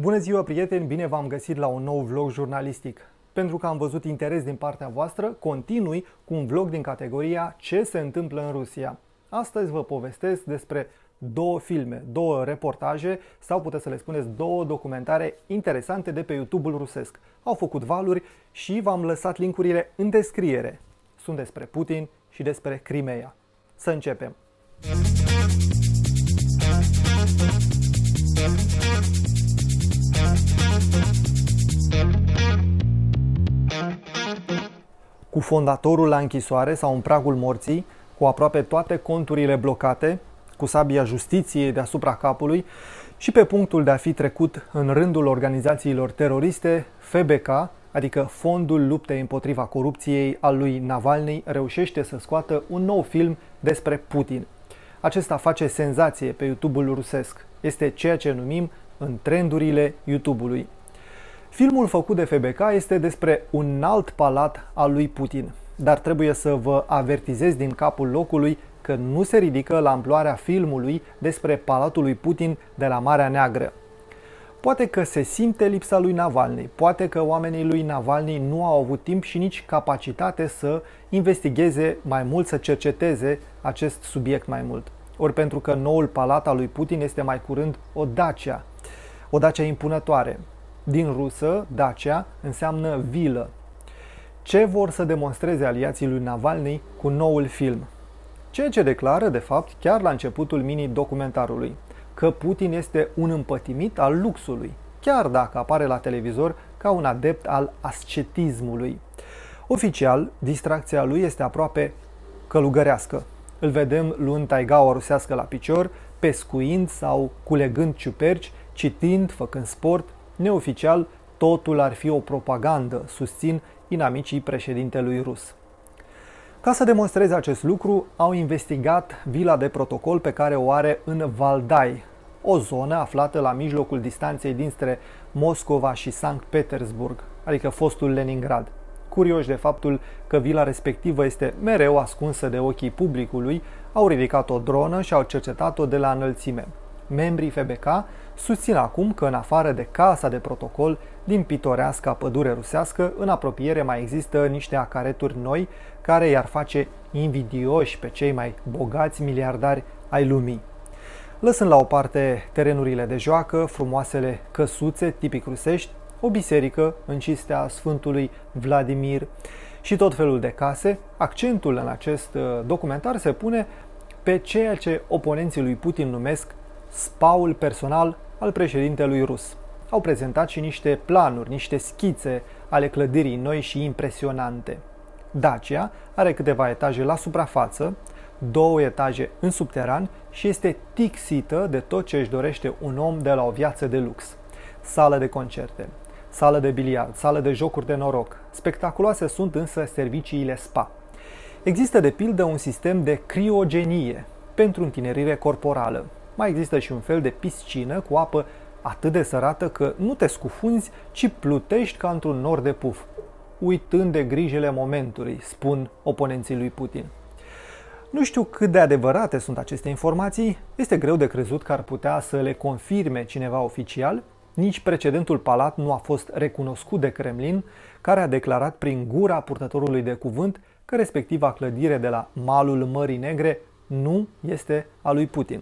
Bună ziua, prieteni! Bine v-am găsit la un nou vlog jurnalistic. Pentru că am văzut interes din partea voastră, continui cu un vlog din categoria Ce se întâmplă în Rusia. Astăzi vă povestesc despre două filme, două reportaje sau puteți să le spuneți două documentare interesante de pe YouTube-ul rusesc. Au făcut valuri și v-am lăsat linkurile în descriere. Sunt despre Putin și despre Crimea. Să începem! cu fondatorul la închisoare sau în pragul morții, cu aproape toate conturile blocate, cu sabia justiției deasupra capului și pe punctul de a fi trecut în rândul organizațiilor teroriste, FBK, adică Fondul Luptei împotriva corupției al lui Navalny, reușește să scoată un nou film despre Putin. Acesta face senzație pe YouTube-ul rusesc. Este ceea ce numim în trendurile YouTube-ului. Filmul făcut de FBK este despre un alt palat al lui Putin, dar trebuie să vă avertizez din capul locului că nu se ridică la amploarea filmului despre palatul lui Putin de la Marea Neagră. Poate că se simte lipsa lui Navalny, poate că oamenii lui Navalny nu au avut timp și nici capacitate să investigheze mai mult, să cerceteze acest subiect mai mult. Ori pentru că noul palat al lui Putin este mai curând o Dacia, o Dacia impunătoare, din rusă, Dacia, înseamnă vilă. Ce vor să demonstreze aliații lui Navalny cu noul film? Ceea ce declară, de fapt, chiar la începutul mini-documentarului, că Putin este un împătimit al luxului, chiar dacă apare la televizor ca un adept al ascetismului. Oficial, distracția lui este aproape călugărească. Îl vedem luând taigaua rusească la picior, pescuind sau culegând ciuperci, citind, făcând sport, Neoficial, totul ar fi o propagandă, susțin inamicii președintelui rus. Ca să demonstreze acest lucru, au investigat vila de protocol pe care o are în Valdai, o zonă aflată la mijlocul distanței dintre Moscova și Sankt Petersburg, adică fostul Leningrad. Curioși de faptul că vila respectivă este mereu ascunsă de ochii publicului, au ridicat o dronă și au cercetat-o de la înălțime membrii FBK susțin acum că în afară de casa de protocol din pitoreasca pădure rusească, în apropiere mai există niște acareturi noi care i-ar face invidioși pe cei mai bogați miliardari ai lumii. Lăsând la o parte terenurile de joacă, frumoasele căsuțe tipic rusești, o biserică în cistea Sfântului Vladimir și tot felul de case, accentul în acest uh, documentar se pune pe ceea ce oponenții lui Putin numesc spaul personal al președintelui rus. Au prezentat și niște planuri, niște schițe ale clădirii noi și impresionante. Dacia are câteva etaje la suprafață, două etaje în subteran și este tixită de tot ce își dorește un om de la o viață de lux. Sală de concerte, sală de biliard, sală de jocuri de noroc. Spectaculoase sunt însă serviciile spa. Există de pildă un sistem de criogenie pentru întinerire corporală. Mai există și un fel de piscină cu apă atât de sărată că nu te scufunzi, ci plutești ca într-un nor de puf, uitând de grijele momentului, spun oponenții lui Putin. Nu știu cât de adevărate sunt aceste informații, este greu de crezut că ar putea să le confirme cineva oficial, nici precedentul palat nu a fost recunoscut de Kremlin, care a declarat prin gura purtătorului de cuvânt că respectiva clădire de la malul Mării Negre nu este a lui Putin.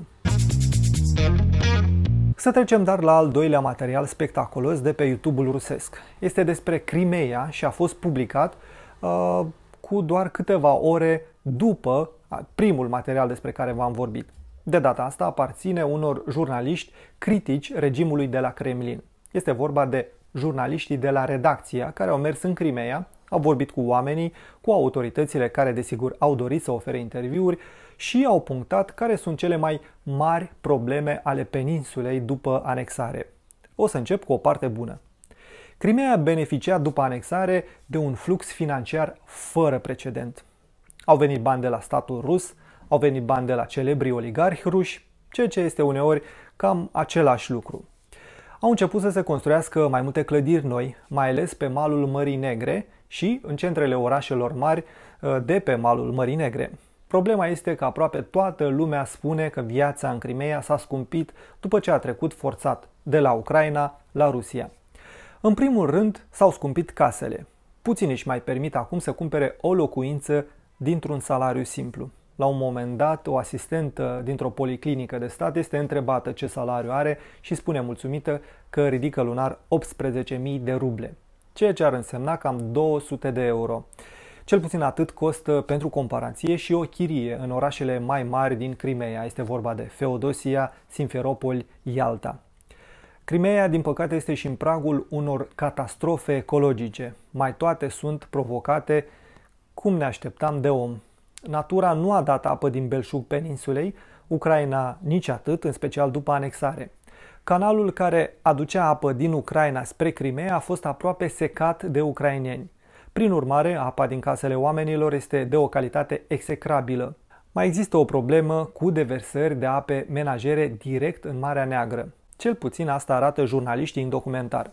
Să trecem dar la al doilea material spectaculos de pe YouTube-ul rusesc. Este despre Crimea și a fost publicat uh, cu doar câteva ore după primul material despre care v-am vorbit. De data asta aparține unor jurnaliști critici regimului de la Kremlin. Este vorba de jurnaliștii de la redacția care au mers în Crimea au vorbit cu oamenii, cu autoritățile care desigur au dorit să ofere interviuri și au punctat care sunt cele mai mari probleme ale peninsulei după anexare. O să încep cu o parte bună. Crimea beneficia după anexare de un flux financiar fără precedent. Au venit bani de la statul rus, au venit bani de la celebrii oligarhi ruși, ceea ce este uneori cam același lucru au început să se construiască mai multe clădiri noi, mai ales pe malul Mării Negre și în centrele orașelor mari uh, de pe malul Mării Negre. Problema este că aproape toată lumea spune că viața în Crimea s-a scumpit după ce a trecut forțat de la Ucraina la Rusia. În primul rând, s-au scumpit casele. Puțini își mai permit acum să cumpere o locuință dintr-un salariu simplu la un moment dat, o asistentă dintr-o policlinică de stat este întrebată ce salariu are și spune mulțumită că ridică lunar 18.000 de ruble, ceea ce ar însemna cam 200 de euro. Cel puțin atât costă pentru comparație și o chirie în orașele mai mari din Crimea. Este vorba de Feodosia, Simferopol, Ialta. Crimea, din păcate, este și în pragul unor catastrofe ecologice. Mai toate sunt provocate, cum ne așteptam, de om natura nu a dat apă din belșug peninsulei, Ucraina nici atât, în special după anexare. Canalul care aducea apă din Ucraina spre Crimea a fost aproape secat de ucraineni. Prin urmare, apa din casele oamenilor este de o calitate execrabilă. Mai există o problemă cu deversări de ape menajere direct în Marea Neagră. Cel puțin asta arată jurnaliștii în documentar.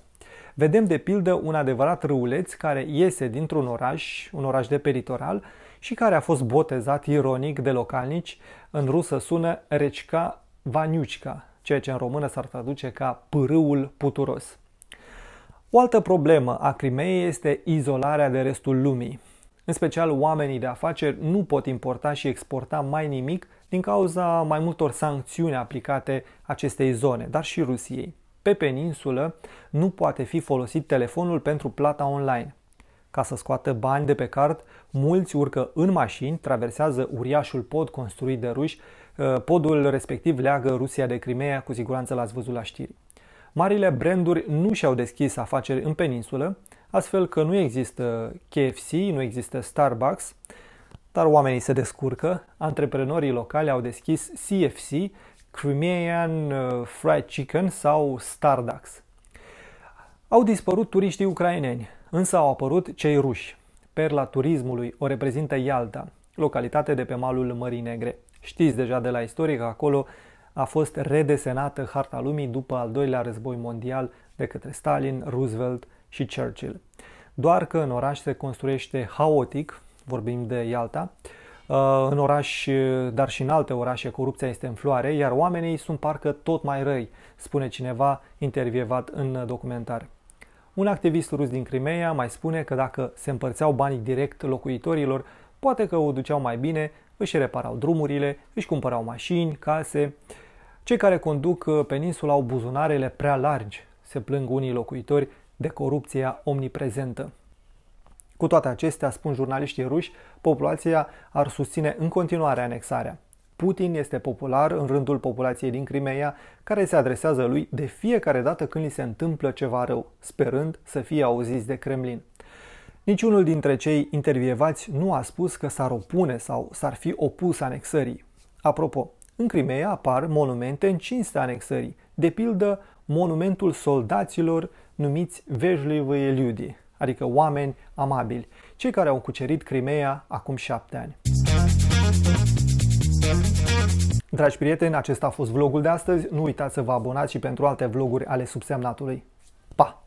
Vedem de pildă un adevărat râuleț care iese dintr-un oraș, un oraș de peritoral. litoral, și care a fost botezat ironic de localnici, în rusă sună Recica Vaniucica, ceea ce în română s-ar traduce ca pârâul puturos. O altă problemă a Crimeei este izolarea de restul lumii. În special, oamenii de afaceri nu pot importa și exporta mai nimic din cauza mai multor sancțiuni aplicate acestei zone, dar și Rusiei. Pe peninsulă nu poate fi folosit telefonul pentru plata online. Ca să scoată bani de pe card, mulți urcă în mașini, traversează uriașul pod construit de ruși, uh, podul respectiv leagă Rusia de Crimea, cu siguranță l-ați văzut la știri. Marile branduri nu și-au deschis afaceri în peninsulă, astfel că nu există KFC, nu există Starbucks, dar oamenii se descurcă. Antreprenorii locali au deschis CFC, Crimean uh, Fried Chicken sau Stardax. Au dispărut turiștii ucraineni. Însă au apărut cei ruși. Perla turismului o reprezintă Ialta, localitate de pe malul Mării Negre. Știți deja de la istoric că acolo a fost redesenată harta lumii după al doilea război mondial de către Stalin, Roosevelt și Churchill. Doar că în oraș se construiește haotic, vorbim de Ialta, uh, în oraș, dar și în alte orașe, corupția este în floare, iar oamenii sunt parcă tot mai răi, spune cineva intervievat în documentar. Un activist rus din Crimea mai spune că dacă se împărțeau banii direct locuitorilor, poate că o duceau mai bine, își reparau drumurile, își cumpărau mașini, case. Cei care conduc uh, peninsula au buzunarele prea largi, se plâng unii locuitori de corupția omniprezentă. Cu toate acestea, spun jurnaliștii ruși, populația ar susține în continuare anexarea. Putin este popular în rândul populației din Crimea, care se adresează lui de fiecare dată când li se întâmplă ceva rău, sperând să fie auziți de Kremlin. Niciunul dintre cei intervievați nu a spus că s-ar opune sau s-ar fi opus anexării. Apropo, în Crimea apar monumente în cinste anexării, de pildă monumentul soldaților numiți Vejlivăie Ljudi, adică oameni amabili, cei care au cucerit Crimea acum șapte ani. Dragi prieteni, acesta a fost vlogul de astăzi. Nu uitați să vă abonați și pentru alte vloguri ale subsemnatului. Pa!